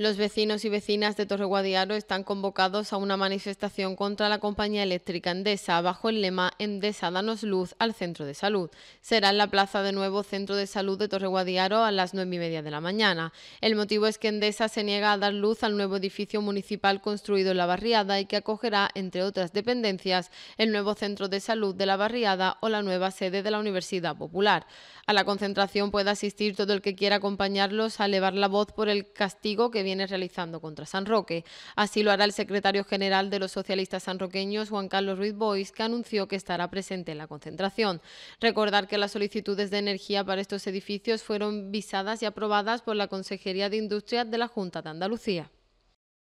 Los vecinos y vecinas de Torre Guadiaro están convocados a una manifestación contra la compañía eléctrica Endesa bajo el lema Endesa danos luz al centro de salud. Será en la plaza de nuevo centro de salud de Torre Guadiaro a las nueve y media de la mañana. El motivo es que Endesa se niega a dar luz al nuevo edificio municipal construido en la barriada y que acogerá, entre otras dependencias, el nuevo centro de salud de la barriada o la nueva sede de la Universidad Popular. A la concentración puede asistir todo el que quiera acompañarlos a elevar la voz por el castigo que viene viene realizando contra San Roque. Así lo hará el secretario general de los socialistas sanroqueños, Juan Carlos Ruiz Bois, que anunció que estará presente en la concentración. Recordar que las solicitudes de energía para estos edificios fueron visadas y aprobadas por la Consejería de Industria de la Junta de Andalucía.